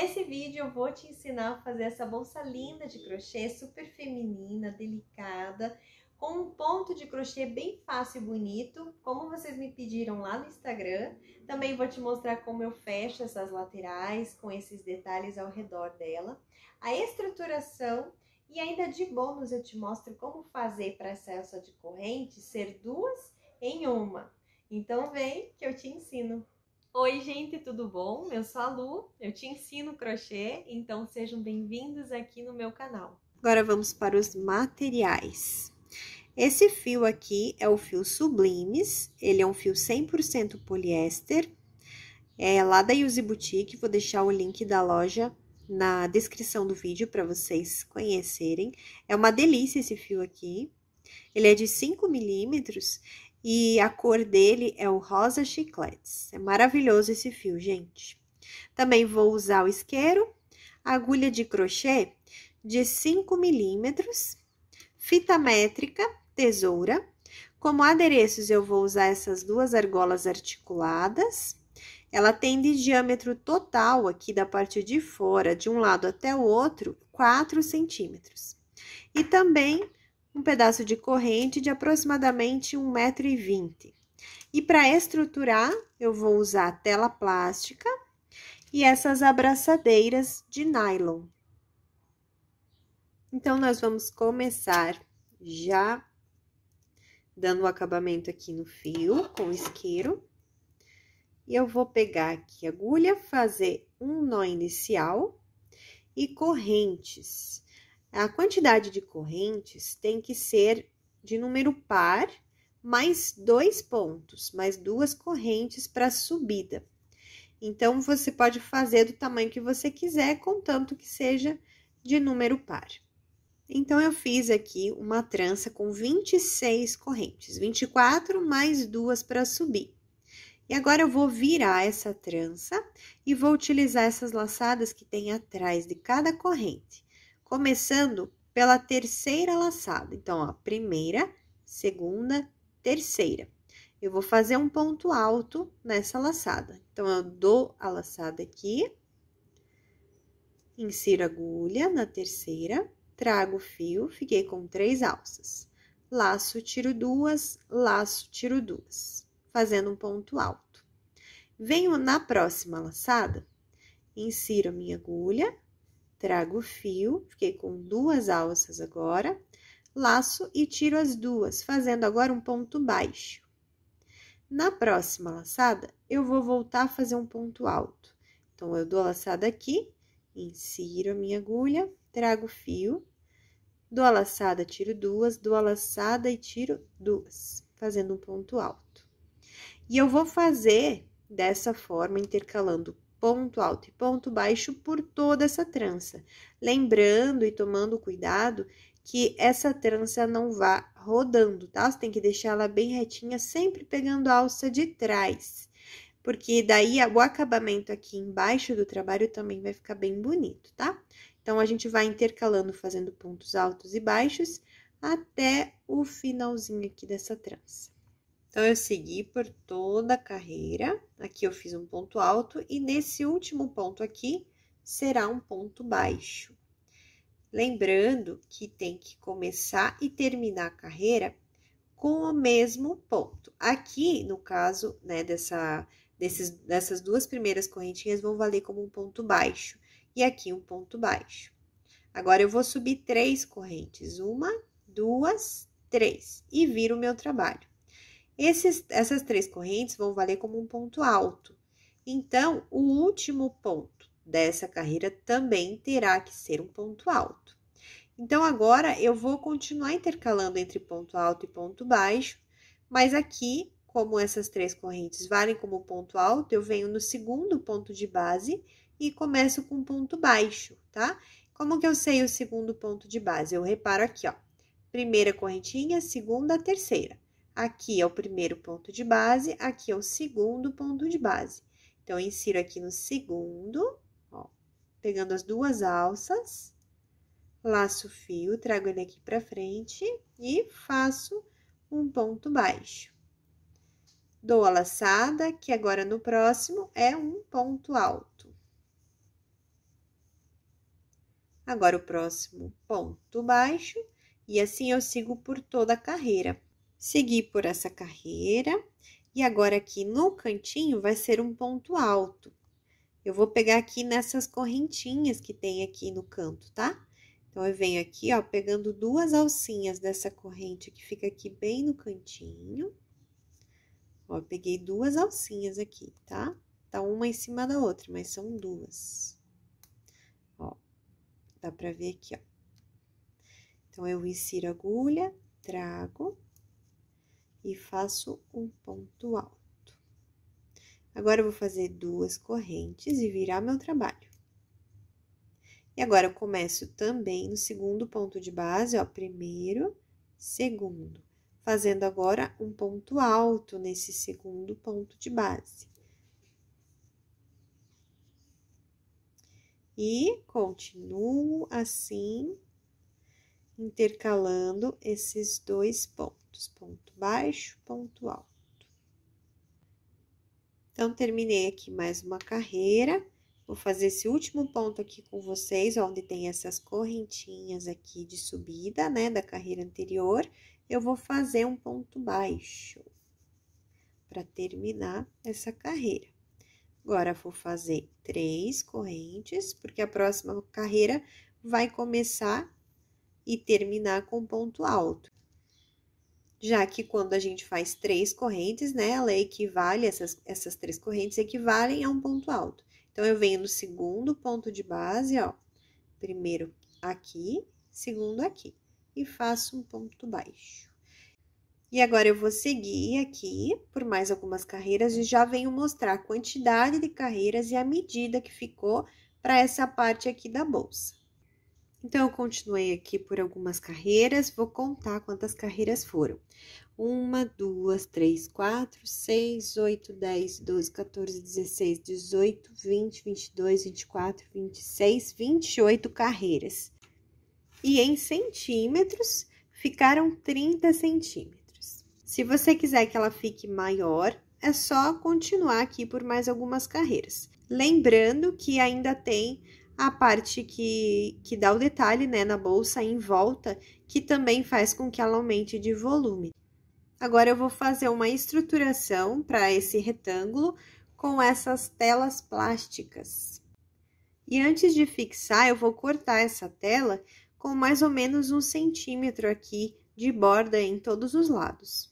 Nesse vídeo eu vou te ensinar a fazer essa bolsa linda de crochê, super feminina, delicada, com um ponto de crochê bem fácil e bonito, como vocês me pediram lá no Instagram. Também vou te mostrar como eu fecho essas laterais, com esses detalhes ao redor dela. A estruturação e ainda de bônus eu te mostro como fazer para essa alça de corrente ser duas em uma. Então vem que eu te ensino. Oi, gente, tudo bom? Eu sou a Lu, eu te ensino crochê, então sejam bem-vindos aqui no meu canal. Agora vamos para os materiais. Esse fio aqui é o fio Sublimes, ele é um fio 100% poliéster, é lá da Yuzi Boutique, vou deixar o link da loja na descrição do vídeo para vocês conhecerem. É uma delícia esse fio aqui, ele é de 5 milímetros e a cor dele é o rosa chicletes. É maravilhoso esse fio, gente. Também vou usar o isqueiro, agulha de crochê de 5 milímetros, fita métrica, tesoura. Como adereços, eu vou usar essas duas argolas articuladas. Ela tem de diâmetro total aqui da parte de fora, de um lado até o outro, 4 centímetros. E também um pedaço de corrente de aproximadamente 1,20m. E para estruturar, eu vou usar tela plástica e essas abraçadeiras de nylon. Então, nós vamos começar já dando o acabamento aqui no fio com isqueiro. E eu vou pegar aqui agulha, fazer um nó inicial e correntes a quantidade de correntes tem que ser de número par mais dois pontos, mais duas correntes para subida. Então, você pode fazer do tamanho que você quiser, contanto que seja de número par. Então, eu fiz aqui uma trança com 26 correntes, 24 mais duas para subir. E agora eu vou virar essa trança e vou utilizar essas laçadas que tem atrás de cada corrente começando pela terceira laçada. Então, ó, primeira, segunda, terceira. Eu vou fazer um ponto alto nessa laçada. Então, eu dou a laçada aqui, insiro agulha na terceira, trago o fio, fiquei com três alças. Laço, tiro duas, laço, tiro duas, fazendo um ponto alto. Venho na próxima laçada, insiro a minha agulha, trago o fio, fiquei com duas alças agora, laço e tiro as duas, fazendo agora um ponto baixo. Na próxima laçada, eu vou voltar a fazer um ponto alto. Então, eu dou a laçada aqui, insiro a minha agulha, trago o fio, dou a laçada, tiro duas, dou a laçada e tiro duas, fazendo um ponto alto. E eu vou fazer dessa forma, intercalando ponto alto e ponto baixo por toda essa trança, lembrando e tomando cuidado que essa trança não vá rodando, tá? Você tem que deixar ela bem retinha, sempre pegando a alça de trás, porque daí o acabamento aqui embaixo do trabalho também vai ficar bem bonito, tá? Então, a gente vai intercalando, fazendo pontos altos e baixos, até o finalzinho aqui dessa trança. Então, eu segui por toda a carreira, aqui eu fiz um ponto alto, e nesse último ponto aqui, será um ponto baixo. Lembrando que tem que começar e terminar a carreira com o mesmo ponto. Aqui, no caso, né, dessa, desses, dessas duas primeiras correntinhas vão valer como um ponto baixo, e aqui um ponto baixo. Agora, eu vou subir três correntes, uma, duas, três, e viro o meu trabalho. Esses, essas três correntes vão valer como um ponto alto. Então, o último ponto dessa carreira também terá que ser um ponto alto. Então, agora eu vou continuar intercalando entre ponto alto e ponto baixo, mas aqui, como essas três correntes valem como ponto alto, eu venho no segundo ponto de base e começo com ponto baixo, tá? Como que eu sei o segundo ponto de base? Eu reparo aqui, ó. Primeira correntinha, segunda, terceira. Aqui é o primeiro ponto de base, aqui é o segundo ponto de base. Então, eu insiro aqui no segundo, ó, pegando as duas alças, laço o fio, trago ele aqui pra frente e faço um ponto baixo. Dou a laçada, que agora no próximo é um ponto alto. Agora o próximo ponto baixo, e assim eu sigo por toda a carreira segui por essa carreira e agora aqui no cantinho vai ser um ponto alto. Eu vou pegar aqui nessas correntinhas que tem aqui no canto, tá? Então, eu venho aqui, ó, pegando duas alcinhas dessa corrente que fica aqui bem no cantinho. Ó, peguei duas alcinhas aqui, tá? Tá uma em cima da outra, mas são duas. Ó, dá pra ver aqui, ó. Então, eu insiro agulha, trago e faço um ponto alto. Agora vou fazer duas correntes e virar meu trabalho. E agora eu começo também no segundo ponto de base, ó, primeiro, segundo, fazendo agora um ponto alto nesse segundo ponto de base. E continuo assim, intercalando esses dois pontos ponto baixo, ponto alto. Então, terminei aqui mais uma carreira. Vou fazer esse último ponto aqui com vocês, onde tem essas correntinhas aqui de subida, né, da carreira anterior. Eu vou fazer um ponto baixo para terminar essa carreira. Agora, vou fazer três correntes, porque a próxima carreira vai começar e terminar com ponto alto já que quando a gente faz três correntes, né, ela equivale, essas, essas três correntes equivalem a um ponto alto. Então, eu venho no segundo ponto de base, ó, primeiro aqui, segundo aqui, e faço um ponto baixo. E agora, eu vou seguir aqui por mais algumas carreiras e já venho mostrar a quantidade de carreiras e a medida que ficou para essa parte aqui da bolsa. Então, eu continuei aqui por algumas carreiras, vou contar quantas carreiras foram. Uma, duas, três, quatro, seis, oito, dez, doze, quatorze, dezesseis, dezoito, vinte, vinte e dois, vinte e quatro, vinte e seis, vinte e oito carreiras. E em centímetros, ficaram 30 centímetros. Se você quiser que ela fique maior, é só continuar aqui por mais algumas carreiras. Lembrando que ainda tem a parte que, que dá o detalhe né, na bolsa em volta, que também faz com que ela aumente de volume. Agora eu vou fazer uma estruturação para esse retângulo com essas telas plásticas. E antes de fixar, eu vou cortar essa tela com mais ou menos um centímetro aqui de borda em todos os lados.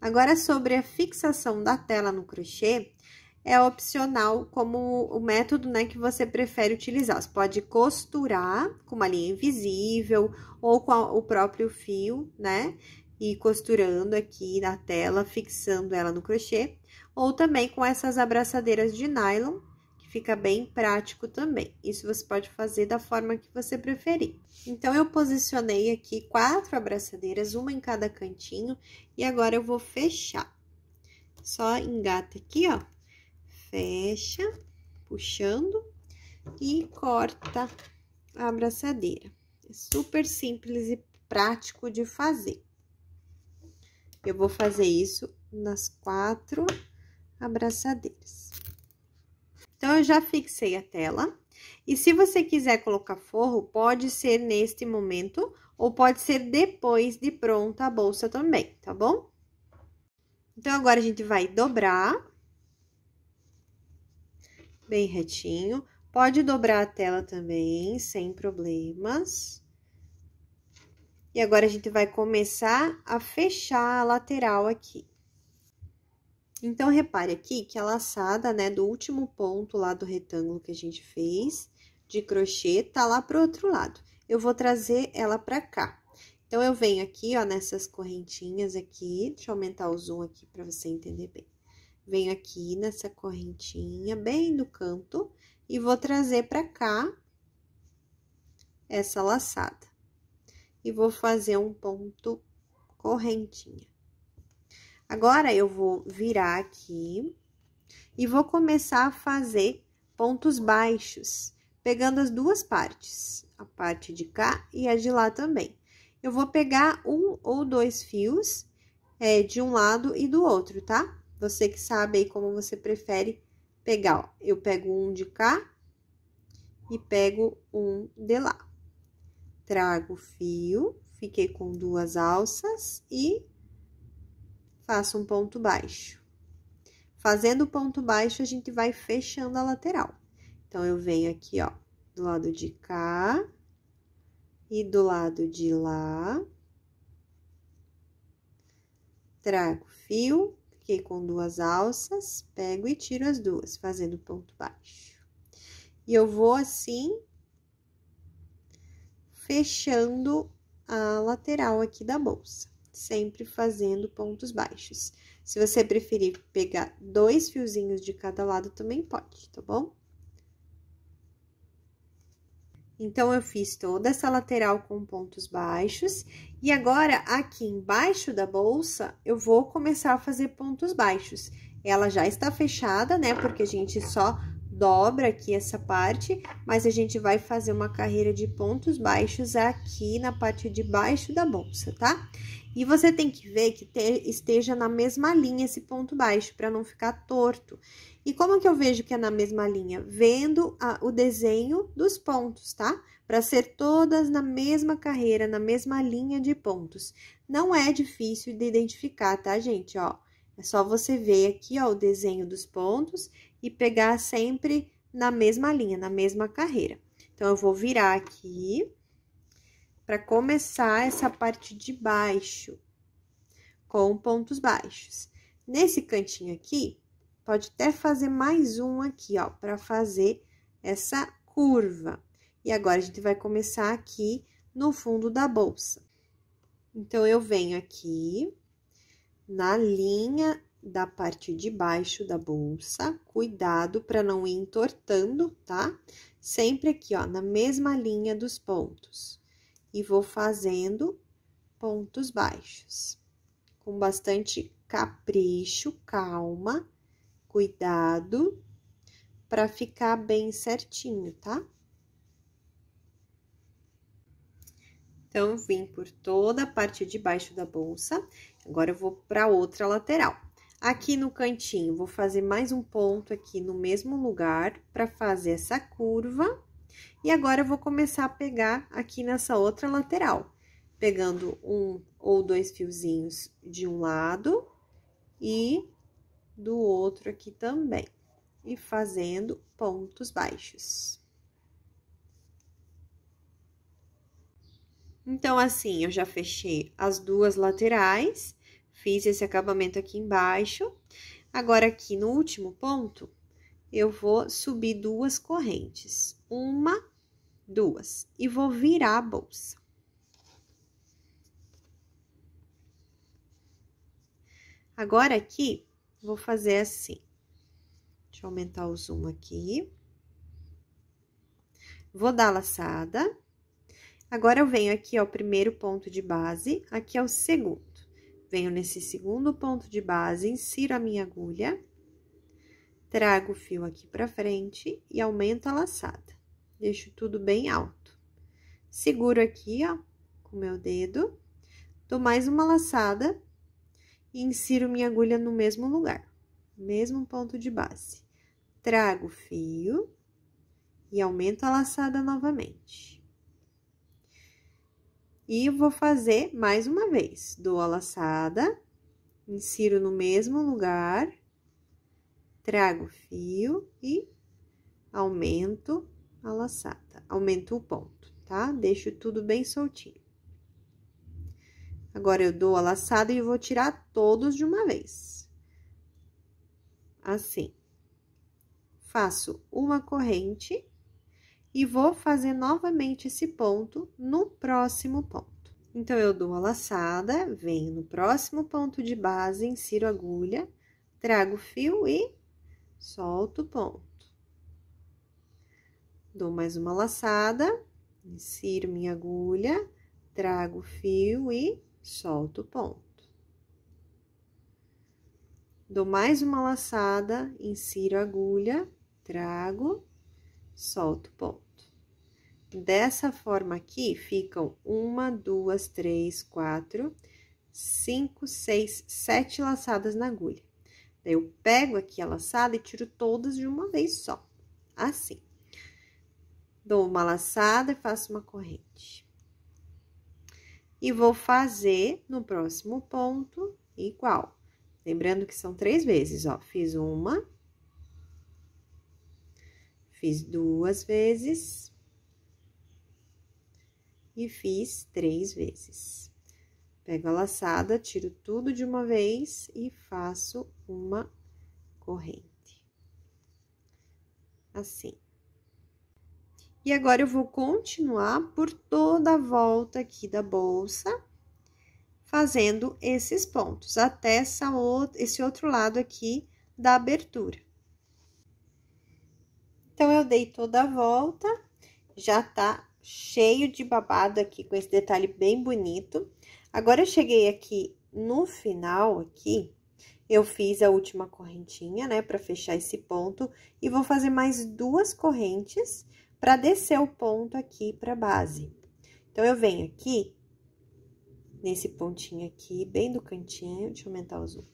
Agora, sobre a fixação da tela no crochê, é opcional como o método né, que você prefere utilizar. Você pode costurar com uma linha invisível ou com a, o próprio fio, né? E costurando aqui na tela, fixando ela no crochê. Ou também com essas abraçadeiras de nylon, que fica bem prático também. Isso você pode fazer da forma que você preferir. Então, eu posicionei aqui quatro abraçadeiras, uma em cada cantinho. E agora, eu vou fechar. Só engata aqui, ó fecha, puxando e corta a abraçadeira. É super simples e prático de fazer. Eu vou fazer isso nas quatro abraçadeiras. Então, eu já fixei a tela. E se você quiser colocar forro, pode ser neste momento ou pode ser depois de pronta a bolsa também, tá bom? Então, agora a gente vai dobrar bem retinho. Pode dobrar a tela também, sem problemas. E agora a gente vai começar a fechar a lateral aqui. Então, repare aqui que a laçada, né, do último ponto lá do retângulo que a gente fez de crochê, tá lá pro outro lado. Eu vou trazer ela pra cá. Então, eu venho aqui, ó, nessas correntinhas aqui, deixa eu aumentar o zoom aqui pra você entender bem. Venho aqui nessa correntinha, bem do canto, e vou trazer para cá essa laçada. E vou fazer um ponto correntinha. Agora, eu vou virar aqui e vou começar a fazer pontos baixos, pegando as duas partes, a parte de cá e a de lá também. Eu vou pegar um ou dois fios é, de um lado e do outro, tá? Você que sabe aí como você prefere pegar. Ó. Eu pego um de cá e pego um de lá. Trago o fio, fiquei com duas alças e faço um ponto baixo. Fazendo o ponto baixo, a gente vai fechando a lateral. Então, eu venho aqui, ó, do lado de cá e do lado de lá. Trago fio, Fiquei com duas alças, pego e tiro as duas, fazendo ponto baixo. E eu vou assim, fechando a lateral aqui da bolsa, sempre fazendo pontos baixos. Se você preferir pegar dois fiozinhos de cada lado, também pode, tá bom? Então, eu fiz toda essa lateral com pontos baixos, e agora, aqui embaixo da bolsa, eu vou começar a fazer pontos baixos. Ela já está fechada, né, porque a gente só dobra aqui essa parte, mas a gente vai fazer uma carreira de pontos baixos aqui na parte de baixo da bolsa, tá? E você tem que ver que te, esteja na mesma linha esse ponto baixo, para não ficar torto. E como que eu vejo que é na mesma linha? Vendo a, o desenho dos pontos, tá? Para ser todas na mesma carreira, na mesma linha de pontos. Não é difícil de identificar, tá, gente? Ó, é só você ver aqui, ó, o desenho dos pontos e pegar sempre na mesma linha, na mesma carreira. Então, eu vou virar aqui para começar essa parte de baixo com pontos baixos. Nesse cantinho aqui, Pode até fazer mais um aqui, ó, para fazer essa curva. E agora, a gente vai começar aqui no fundo da bolsa. Então, eu venho aqui na linha da parte de baixo da bolsa, cuidado para não ir entortando, tá? Sempre aqui, ó, na mesma linha dos pontos. E vou fazendo pontos baixos, com bastante capricho, calma, cuidado para ficar bem certinho, tá? Então, vim por toda a parte de baixo da bolsa. Agora, eu vou para outra lateral. Aqui no cantinho, vou fazer mais um ponto aqui no mesmo lugar para fazer essa curva. E agora, eu vou começar a pegar aqui nessa outra lateral, pegando um ou dois fiozinhos de um lado e do outro aqui também, e fazendo pontos baixos. Então, assim, eu já fechei as duas laterais, fiz esse acabamento aqui embaixo. Agora, aqui no último ponto, eu vou subir duas correntes. Uma, duas. E vou virar a bolsa. Agora, aqui, vou fazer assim. Deixa eu aumentar o zoom aqui. Vou dar laçada. Agora, eu venho aqui ao primeiro ponto de base, aqui é o segundo. Venho nesse segundo ponto de base, insiro a minha agulha, trago o fio aqui pra frente e aumento a laçada. Deixo tudo bem alto. Seguro aqui, ó, com o meu dedo, dou mais uma laçada e insiro minha agulha no mesmo lugar, mesmo ponto de base. Trago o fio e aumento a laçada novamente. E vou fazer mais uma vez. Dou a laçada, insiro no mesmo lugar, trago o fio e aumento a laçada, aumento o ponto, tá? Deixo tudo bem soltinho. Agora, eu dou a laçada e vou tirar todos de uma vez. Assim. Faço uma corrente e vou fazer novamente esse ponto no próximo ponto. Então, eu dou a laçada, venho no próximo ponto de base, insiro agulha, trago o fio e solto o ponto. Dou mais uma laçada, insiro minha agulha, trago o fio e solto o ponto. Dou mais uma laçada, insiro a agulha, trago, solto o ponto. Dessa forma aqui, ficam uma, duas, três, quatro, cinco, seis, sete laçadas na agulha. Daí, eu pego aqui a laçada e tiro todas de uma vez só, assim. Dou uma laçada e faço uma corrente e vou fazer no próximo ponto igual. Lembrando que são três vezes, ó. Fiz uma, fiz duas vezes e fiz três vezes. Pego a laçada, tiro tudo de uma vez e faço uma corrente. Assim. E agora, eu vou continuar por toda a volta aqui da bolsa, fazendo esses pontos, até essa ou esse outro lado aqui da abertura. Então, eu dei toda a volta, já tá cheio de babado aqui, com esse detalhe bem bonito. Agora, eu cheguei aqui no final, aqui, eu fiz a última correntinha, né, pra fechar esse ponto, e vou fazer mais duas correntes para descer o ponto aqui para base. Então, eu venho aqui, nesse pontinho aqui, bem do cantinho, deixa eu aumentar o zoom.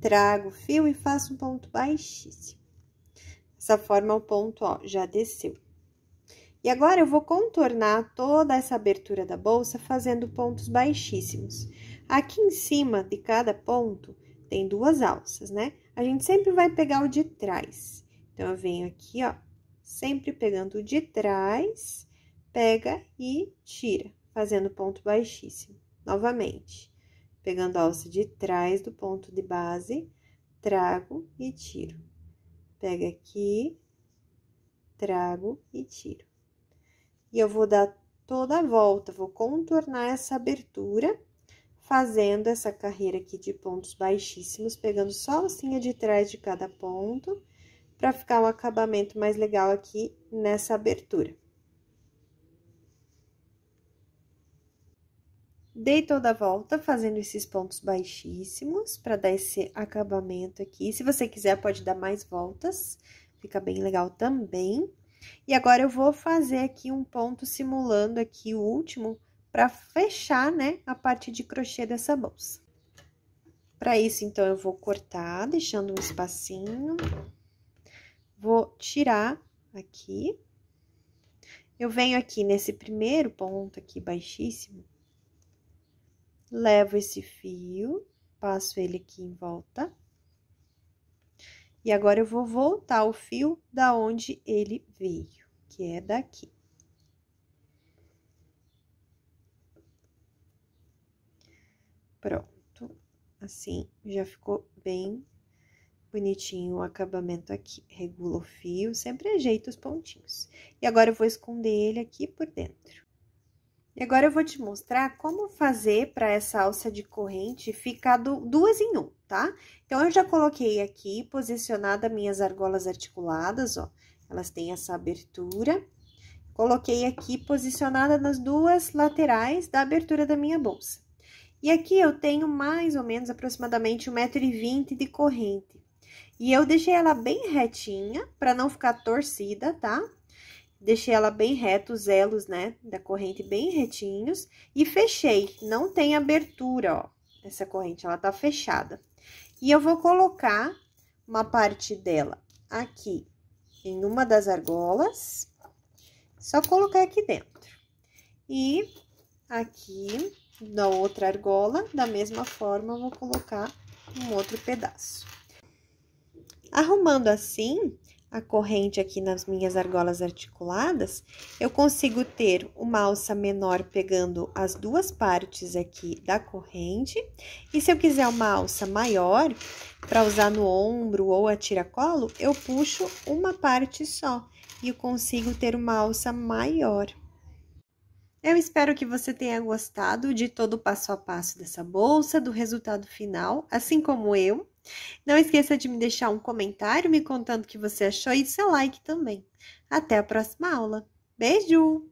Trago o fio e faço um ponto baixíssimo. Dessa forma, o ponto, ó, já desceu. E agora, eu vou contornar toda essa abertura da bolsa fazendo pontos baixíssimos. Aqui em cima de cada ponto, tem duas alças, né? A gente sempre vai pegar o de trás. Então, eu venho aqui, ó, sempre pegando de trás, pega e tira, fazendo ponto baixíssimo. Novamente, pegando a alça de trás do ponto de base, trago e tiro. Pega aqui, trago e tiro. E eu vou dar toda a volta, vou contornar essa abertura, fazendo essa carreira aqui de pontos baixíssimos, pegando só a alcinha de trás de cada ponto para ficar um acabamento mais legal aqui nessa abertura. Dei toda a volta fazendo esses pontos baixíssimos para dar esse acabamento aqui. Se você quiser, pode dar mais voltas, fica bem legal também. E agora eu vou fazer aqui um ponto simulando aqui o último para fechar, né, a parte de crochê dessa bolsa. Para isso, então, eu vou cortar, deixando um espacinho. Vou tirar aqui. Eu venho aqui nesse primeiro ponto aqui baixíssimo, levo esse fio, passo ele aqui em volta. E agora, eu vou voltar o fio da onde ele veio, que é daqui. Pronto, assim já ficou bem Bonitinho o acabamento aqui. Regula o fio, sempre ajeita os pontinhos. E agora eu vou esconder ele aqui por dentro. E agora eu vou te mostrar como fazer para essa alça de corrente ficar do, duas em um, tá? Então, eu já coloquei aqui, posicionada minhas argolas articuladas, ó. Elas têm essa abertura. Coloquei aqui posicionada nas duas laterais da abertura da minha bolsa. E aqui eu tenho mais ou menos aproximadamente 1,20m de corrente. E eu deixei ela bem retinha, para não ficar torcida, tá? Deixei ela bem reta, os elos, né, da corrente bem retinhos. E fechei, não tem abertura, ó, essa corrente, ela tá fechada. E eu vou colocar uma parte dela aqui em uma das argolas, só colocar aqui dentro. E aqui na outra argola, da mesma forma, eu vou colocar um outro pedaço. Arrumando assim a corrente aqui nas minhas argolas articuladas, eu consigo ter uma alça menor pegando as duas partes aqui da corrente. E se eu quiser uma alça maior para usar no ombro ou a tiracolo, eu puxo uma parte só e eu consigo ter uma alça maior. Eu espero que você tenha gostado de todo o passo a passo dessa bolsa, do resultado final, assim como eu. Não esqueça de me deixar um comentário me contando o que você achou e seu like também. Até a próxima aula. Beijo!